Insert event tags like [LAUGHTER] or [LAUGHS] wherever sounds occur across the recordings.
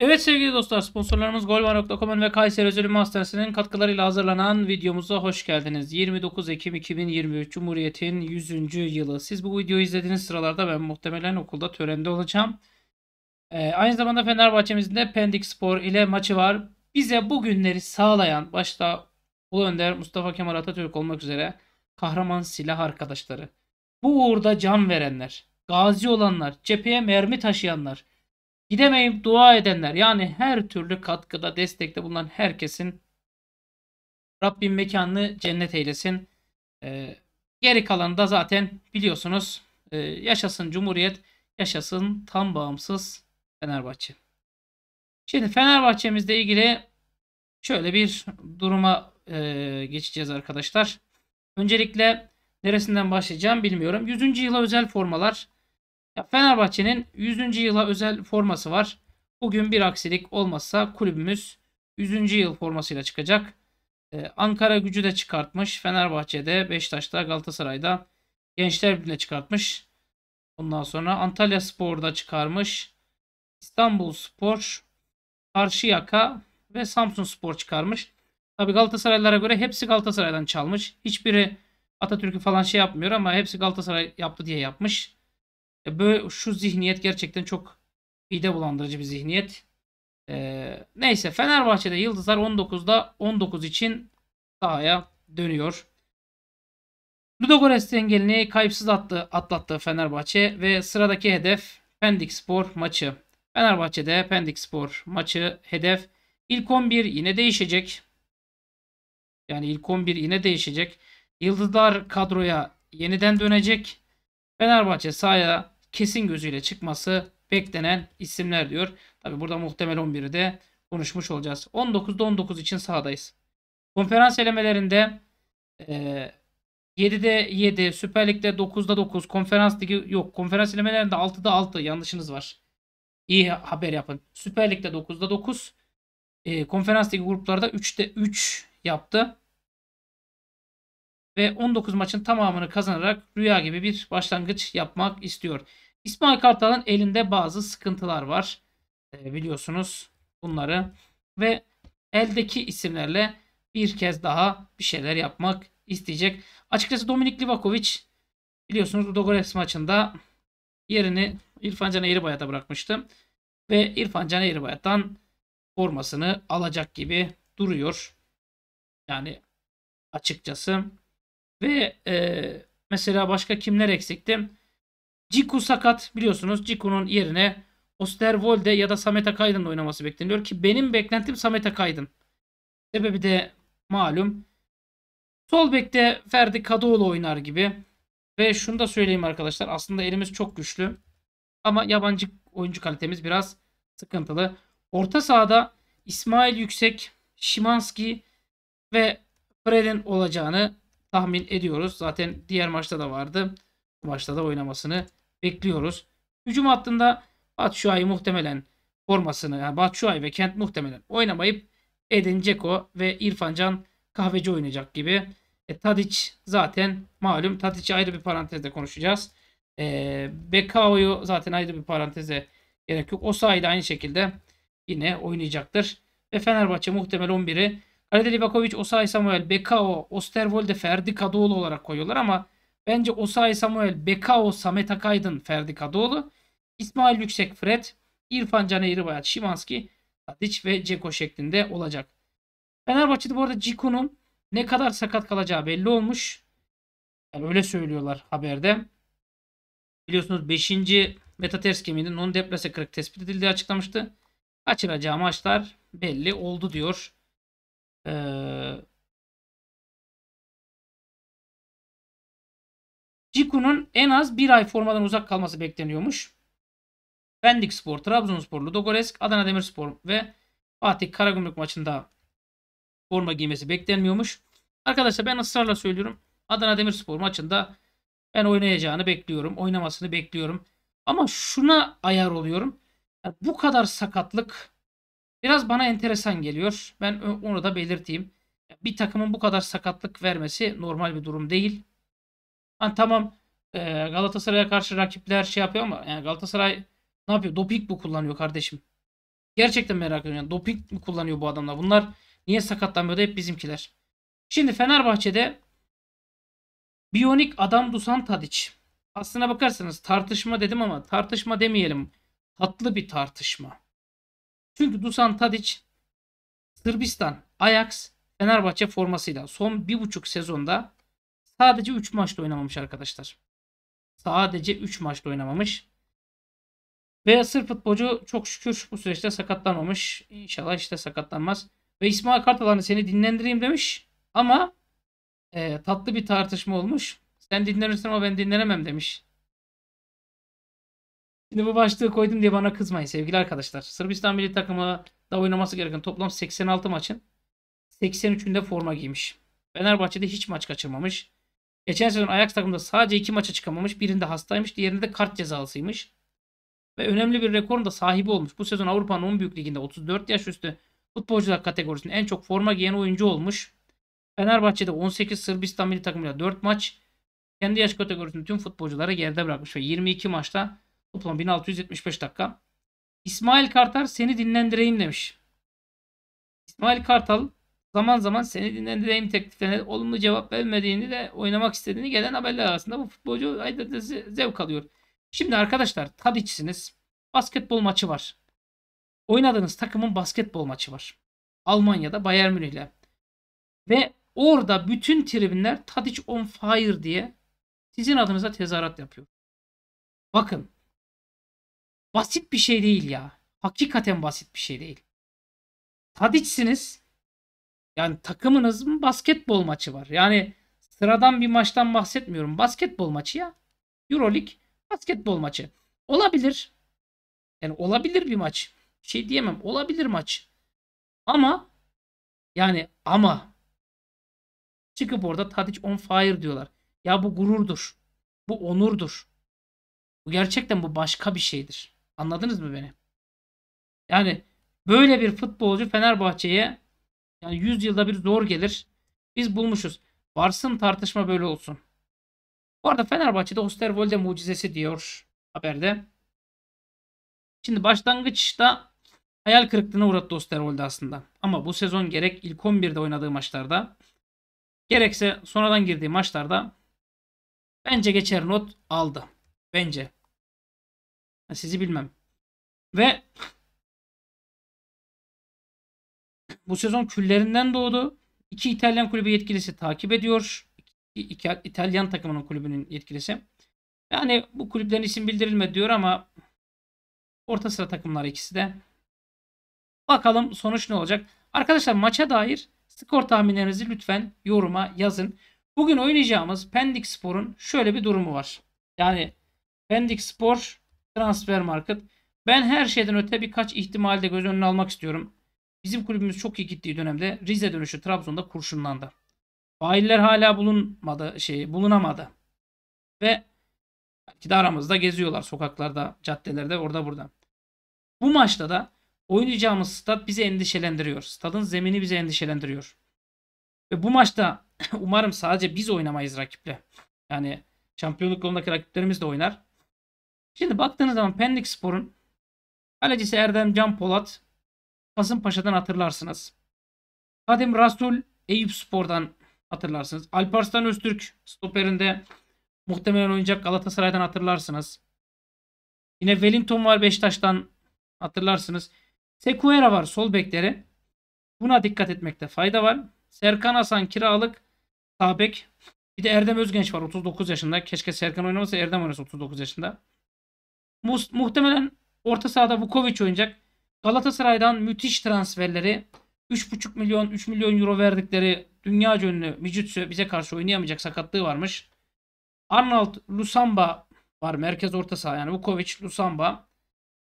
Evet sevgili dostlar sponsorlarımız golvar.com ve Kayseri Özel Ünlü katkılarıyla hazırlanan videomuza hoş geldiniz. 29 Ekim 2023 Cumhuriyet'in 100. yılı. Siz bu videoyu izlediğiniz sıralarda ben muhtemelen okulda törende olacağım. Ee, aynı zamanda Fenerbahçe'mizin de Pendik Spor ile maçı var. Bize bu günleri sağlayan başta Ulu Önder, Mustafa Kemal Atatürk olmak üzere kahraman silah arkadaşları. Bu uğurda can verenler, gazi olanlar, cepheye mermi taşıyanlar, Gidemeyip dua edenler yani her türlü katkıda destekte bulunan herkesin Rabbim mekanını cennet eylesin. Ee, geri kalanı da zaten biliyorsunuz e, yaşasın Cumhuriyet, yaşasın tam bağımsız Fenerbahçe. Şimdi Fenerbahçe'mizle ilgili şöyle bir duruma e, geçeceğiz arkadaşlar. Öncelikle neresinden başlayacağım bilmiyorum. 100. yıla özel formalar ya Fenerbahçe'nin 100. yıla özel forması var. Bugün bir aksilik olmazsa kulübümüz 100. yıl formasıyla çıkacak. Ee, Ankara gücü de çıkartmış. Fenerbahçe'de, Beşiktaş'ta, Galatasaray'da Gençler Birliği'ne çıkartmış. Ondan sonra Antalya Spor'da çıkarmış. İstanbul Spor, Karşıyaka ve Samsun Spor çıkarmış. Tabi Galatasaraylılara göre hepsi Galatasaray'dan çalmış. Hiçbiri Atatürk'ü falan şey yapmıyor ama hepsi Galatasaray yaptı diye yapmış. E böyle şu zihniyet gerçekten çok ide bulandırıcı bir zihniyet. E, neyse Fenerbahçe'de Yıldızlar 19'da 19 için sahaya dönüyor. Ludogorets engelini kayıpsız attı, atlattı Fenerbahçe ve sıradaki hedef Pendik Spor maçı. Fenerbahçe'de Pendik Spor maçı hedef. İlk 11 yine değişecek. Yani ilk 11 yine değişecek. Yıldızlar kadroya yeniden dönecek. Fenerbahçe sahaya kesin gözüyle çıkması beklenen isimler diyor. Tabi burada muhtemel 11'i de konuşmuş olacağız. 19'da 19 için sahadayız. Konferans elemelerinde e, 7'de 7, Süper Lig'de 9'da 9, konferans ligi yok. Konferans elemelerinde 6'da 6 yanlışınız var. İyi haber yapın. Süper Lig'de 9'da 9, e, konferans ligi gruplarda 3'te 3 yaptı ve 19 maçın tamamını kazanarak rüya gibi bir başlangıç yapmak istiyor. İsmail Kartal'ın elinde bazı sıkıntılar var. E, biliyorsunuz bunları ve eldeki isimlerle bir kez daha bir şeyler yapmak isteyecek. Açıkçası Dominik Livakovic biliyorsunuz Ludogorets maçında yerini İrfan Can Eğribayat'a bırakmıştı. Ve İrfan Can Eğribayat'tan formasını alacak gibi duruyor. Yani açıkçası ve e, mesela başka kimler eksikti? Ciku sakat biliyorsunuz. Ciku'nun yerine Osterwolde ya da Samet Akaydın'ın oynaması bekleniyor ki benim beklentim Samet Akaydın. Sebebi de malum. Sol bekte Ferdi Kadıoğlu oynar gibi. Ve şunu da söyleyeyim arkadaşlar. Aslında elimiz çok güçlü. Ama yabancı oyuncu kalitemiz biraz sıkıntılı. Orta sahada İsmail Yüksek, Şimanski ve Fred'in olacağını tahmin ediyoruz. Zaten diğer maçta da vardı. Bu maçta da oynamasını bekliyoruz. Hücum hattında Batshuayi muhtemelen formasını yani Batshuayi ve Kent muhtemelen oynamayıp Edin Ceko ve İrfancan kahveci oynayacak gibi. E, Tadic zaten malum. Tadic'i ayrı bir parantezde konuşacağız. E, Bekao'yu zaten ayrı bir paranteze gerek yok. o de aynı şekilde yine oynayacaktır. Ve Fenerbahçe muhtemel 11'i Kalede Livakovic, Osay Samuel, Bekao, Osterwolde, Ferdi Kadıoğlu olarak koyuyorlar ama bence Osay Samuel, Bekao, Samet Akaydın, Ferdi Kadıoğlu, İsmail Yüksek, Fred, İrfan Can Bayat, Şimanski, Tadic ve Ceko şeklinde olacak. Fenerbahçe'de bu arada Ciku'nun ne kadar sakat kalacağı belli olmuş. Yani öyle söylüyorlar haberde. Biliyorsunuz 5. metaters kemiğinin non deprese kırık tespit edildiği açıklamıştı. Kaçıracağı maçlar belli oldu diyor ee, Ciku'nun en az bir ay formadan uzak kalması bekleniyormuş. Pendik Spor, Trabzonspor, Ludogoresk, Adana Demirspor ve Fatih Karagümrük maçında forma giymesi beklenmiyormuş. Arkadaşlar ben ısrarla söylüyorum. Adana Demirspor maçında ben oynayacağını bekliyorum. Oynamasını bekliyorum. Ama şuna ayar oluyorum. Yani bu kadar sakatlık Biraz bana enteresan geliyor. Ben onu da belirteyim. Bir takımın bu kadar sakatlık vermesi normal bir durum değil. Yani tamam e, Galatasaray'a karşı rakipler şey yapıyor ama yani Galatasaray ne yapıyor? Doping mi kullanıyor kardeşim? Gerçekten merak ediyorum. Yani doping mi kullanıyor bu adamlar? Bunlar niye sakatlanmıyor da hep bizimkiler. Şimdi Fenerbahçe'de bionic adam Dusan Tadic. Aslına bakarsanız tartışma dedim ama tartışma demeyelim. Tatlı bir tartışma. Çünkü Dusan Tadic Sırbistan, Ajax, Fenerbahçe formasıyla son bir buçuk sezonda sadece 3 maçta oynamamış arkadaşlar. Sadece 3 maçta oynamamış. Ve Sırp futbolcu çok şükür bu süreçte sakatlanmamış. İnşallah işte sakatlanmaz. Ve İsmail Kartalan'ı hani seni dinlendireyim demiş. Ama e, tatlı bir tartışma olmuş. Sen dinlenirsin ama ben dinlenemem demiş. Şimdi bu başlığı koydum diye bana kızmayın sevgili arkadaşlar. Sırbistan milli takımı da oynaması gereken toplam 86 maçın 83'ünde forma giymiş. Fenerbahçe'de hiç maç kaçırmamış. Geçen sezon Ajax takımında sadece 2 maça çıkamamış. Birinde hastaymış, diğerinde de kart cezalısıymış. Ve önemli bir rekorun da sahibi olmuş. Bu sezon Avrupa'nın 10 büyük liginde 34 yaş üstü futbolcular kategorisinde en çok forma giyen oyuncu olmuş. Fenerbahçe'de 18 Sırbistan milli takımıyla 4 maç kendi yaş kategorisinde tüm futbolcuları geride bırakmış ve 22 maçta Toplam 1675 dakika. İsmail Kartal seni dinlendireyim demiş. İsmail Kartal zaman zaman seni dinlendireyim tekliflerine olumlu cevap vermediğini de oynamak istediğini gelen haberler arasında bu futbolcu ayda zevk alıyor. Şimdi arkadaşlar Tadiç'siniz. Basketbol maçı var. Oynadığınız takımın basketbol maçı var. Almanya'da Bayern Münih'le. Ve orada bütün tribünler Tadiç on fire diye sizin adınıza tezahürat yapıyor. Bakın basit bir şey değil ya. Hakikaten basit bir şey değil. Tadiçsiniz. Yani takımınızın basketbol maçı var. Yani sıradan bir maçtan bahsetmiyorum. Basketbol maçı ya. Euroleague basketbol maçı. Olabilir. Yani olabilir bir maç. şey diyemem. Olabilir maç. Ama yani ama çıkıp orada Tadic on fire diyorlar. Ya bu gururdur. Bu onurdur. Bu gerçekten bu başka bir şeydir. Anladınız mı beni? Yani böyle bir futbolcu Fenerbahçe'ye yani 100 yılda bir zor gelir. Biz bulmuşuz. Varsın tartışma böyle olsun. Bu arada Fenerbahçe'de Osterwolde mucizesi diyor haberde. Şimdi başlangıçta hayal kırıklığına uğrattı Osterwolde aslında. Ama bu sezon gerek ilk 11'de oynadığı maçlarda gerekse sonradan girdiği maçlarda bence geçer not aldı. Bence. Ha, sizi bilmem. Ve bu sezon küllerinden doğdu. İki İtalyan kulübü yetkilisi takip ediyor. İki, iki İtalyan takımının kulübünün yetkilisi. Yani bu kulüplerin isim bildirilme diyor ama orta sıra takımlar ikisi de. Bakalım sonuç ne olacak. Arkadaşlar maça dair skor tahminlerinizi lütfen yoruma yazın. Bugün oynayacağımız Pendik Spor'un şöyle bir durumu var. Yani Pendik Spor Transfer market. Ben her şeyden öte birkaç ihtimali de göz önüne almak istiyorum. Bizim kulübümüz çok iyi gittiği dönemde Rize dönüşü Trabzon'da kurşunlandı. Failler hala bulunmadı, şey, bulunamadı. Ve belki de aramızda geziyorlar sokaklarda, caddelerde, orada burada. Bu maçta da oynayacağımız stat bizi endişelendiriyor. Stadın zemini bizi endişelendiriyor. Ve bu maçta [CLEARS THROAT] umarım sadece biz oynamayız rakiple. Yani şampiyonluk yolundaki rakiplerimiz de oynar. Şimdi baktığınız zaman Pendik Spor'un kalecisi Erdem Can Polat Kasımpaşa'dan hatırlarsınız. Kadim Rasul Eyüp Spor'dan hatırlarsınız. Alparslan Öztürk stoperinde muhtemelen oynayacak Galatasaray'dan hatırlarsınız. Yine Wellington var Beşiktaş'tan hatırlarsınız. Sekuera var sol bekleri. Buna dikkat etmekte fayda var. Serkan Hasan kiralık sağ bek. Bir de Erdem Özgenç var 39 yaşında. Keşke Serkan oynamasa Erdem oynasa 39 yaşında. Muhtemelen orta sahada Vukovic oynayacak. Galatasaray'dan müthiş transferleri 3,5 milyon 3 milyon euro verdikleri dünya ünlü Mijitsu bize karşı oynayamayacak sakatlığı varmış. Arnold Lusamba var merkez orta saha yani Vukovic Lusamba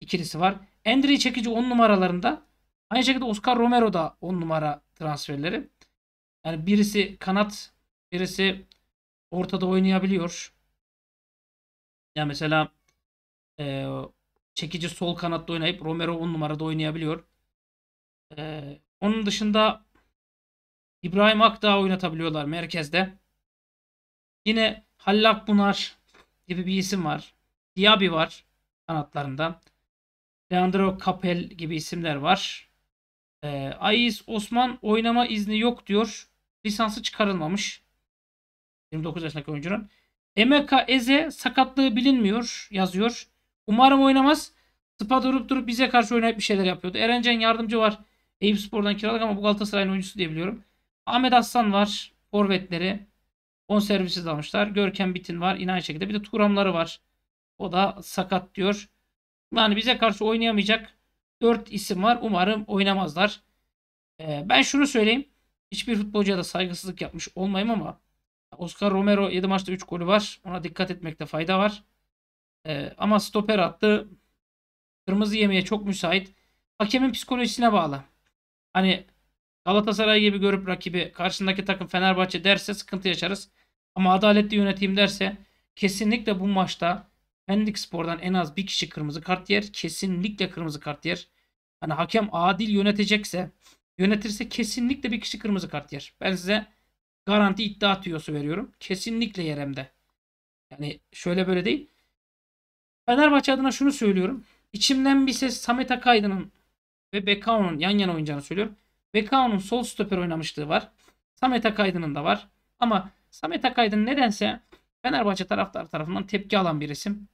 ikilisi var. Endri çekici 10 numaralarında. Aynı şekilde Oscar Romero da 10 numara transferleri. Yani birisi kanat, birisi ortada oynayabiliyor. Ya mesela e, çekici sol kanatta oynayıp Romero 10 numarada oynayabiliyor. E, onun dışında İbrahim Akdağ oynatabiliyorlar merkezde. Yine Hallak Akbunar gibi bir isim var. Diaby var kanatlarında. Leandro Capel gibi isimler var. E, ee, Ais Osman oynama izni yok diyor. Lisansı çıkarılmamış. 29 yaşındaki oyuncunun. Emeka Eze sakatlığı bilinmiyor yazıyor. Umarım oynamaz. Spa durup durup bize karşı oynayıp bir şeyler yapıyordu. Erencan yardımcı var. Eyüp Spor'dan kiralık ama bu Galatasaray'ın oyuncusu diye biliyorum. Ahmet Aslan var. Forvetleri. 10 servisiz almışlar. Görkem Bitin var. Yine şekilde. Bir de Turamları var. O da sakat diyor. Yani bize karşı oynayamayacak 4 isim var. Umarım oynamazlar. Ee, ben şunu söyleyeyim. Hiçbir futbolcuya da saygısızlık yapmış olmayayım ama Oscar Romero 7 maçta 3 golü var. Ona dikkat etmekte fayda var. Ee, ama stoper attı. Kırmızı yemeye çok müsait. Hakemin psikolojisine bağlı. Hani Galatasaray gibi görüp rakibi karşısındaki takım Fenerbahçe derse sıkıntı yaşarız. Ama adaletli yöneteyim derse kesinlikle bu maçta Pendik Spor'dan en az bir kişi kırmızı kart yer. Kesinlikle kırmızı kart yer. Hani hakem adil yönetecekse yönetirse kesinlikle bir kişi kırmızı kart yer. Ben size garanti iddia tüyosu veriyorum. Kesinlikle yeremde. Yani şöyle böyle değil. Fenerbahçe adına şunu söylüyorum. İçimden bir ses Samet Akaydın'ın ve Bekao'nun yan yana oynayacağını söylüyorum. Bekao'nun sol stoper oynamışlığı var. Samet Akaydın'ın da var. Ama Samet Akaydın nedense Fenerbahçe taraftar tarafından tepki alan bir isim.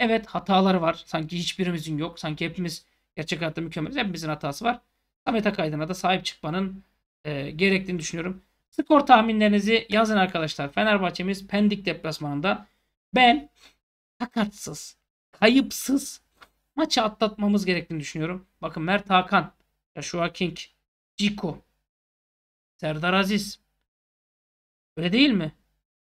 Evet hataları var. Sanki hiçbirimizin yok. Sanki hepimiz gerçek hayatta mükemmeliz. Hepimizin hatası var. Samet Akaydın'a da sahip çıkmanın e, gerektiğini düşünüyorum. Skor tahminlerinizi yazın arkadaşlar. Fenerbahçemiz Pendik deplasmanında ben takatsız kayıpsız maçı atlatmamız gerektiğini düşünüyorum. Bakın Mert Hakan, Joshua King, Ciko, Serdar Aziz. Öyle değil mi?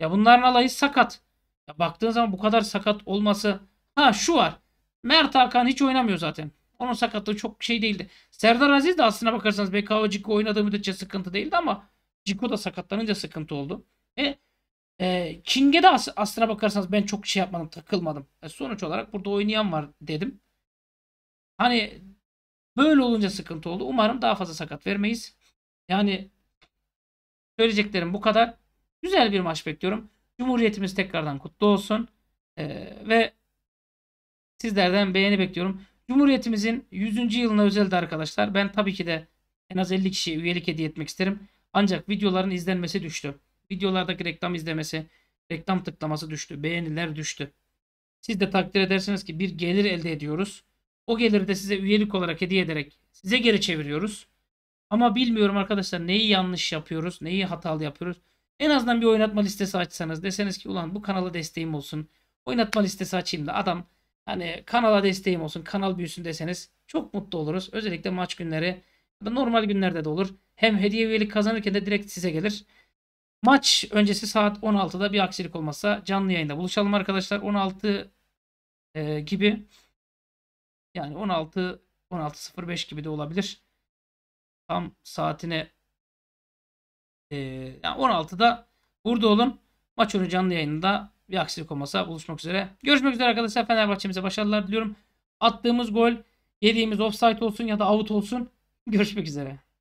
Ya bunların alayı sakat. Ya baktığın zaman bu kadar sakat olması. Ha şu var. Mert Hakan hiç oynamıyor zaten. Onun sakatlığı çok şey değildi. Serdar Aziz de aslına bakarsanız BKO Ciko oynadığı müddetçe sıkıntı değildi ama Ciko da sakatlanınca sıkıntı oldu. E e, ee, King'e de as aslına bakarsanız ben çok şey yapmadım, takılmadım. E, sonuç olarak burada oynayan var dedim. Hani böyle olunca sıkıntı oldu. Umarım daha fazla sakat vermeyiz. Yani söyleyeceklerim bu kadar. Güzel bir maç bekliyorum. Cumhuriyetimiz tekrardan kutlu olsun. E, ve sizlerden beğeni bekliyorum. Cumhuriyetimizin 100. yılına özeldi arkadaşlar. Ben tabii ki de en az 50 kişiye üyelik hediye etmek isterim. Ancak videoların izlenmesi düştü. Videolardaki reklam izlemesi, reklam tıklaması düştü, beğeniler düştü. Siz de takdir edersiniz ki bir gelir elde ediyoruz. O geliri de size üyelik olarak hediye ederek size geri çeviriyoruz. Ama bilmiyorum arkadaşlar neyi yanlış yapıyoruz, neyi hatalı yapıyoruz. En azından bir oynatma listesi açsanız deseniz ki ulan bu kanala desteğim olsun. Oynatma listesi açayım da adam hani kanala desteğim olsun, kanal büyüsün deseniz çok mutlu oluruz. Özellikle maç günleri ya da normal günlerde de olur. Hem hediye üyelik kazanırken de direkt size gelir. Maç öncesi saat 16'da bir aksilik olmazsa canlı yayında buluşalım arkadaşlar. 16 e, gibi yani 16 16.05 gibi de olabilir. Tam saatine e, yani 16'da burada olun. Maç önü canlı yayında bir aksilik olmasa buluşmak üzere. Görüşmek üzere arkadaşlar. Fenerbahçe'mize başarılar diliyorum. Attığımız gol, yediğimiz offside olsun ya da out olsun. [LAUGHS] Görüşmek üzere.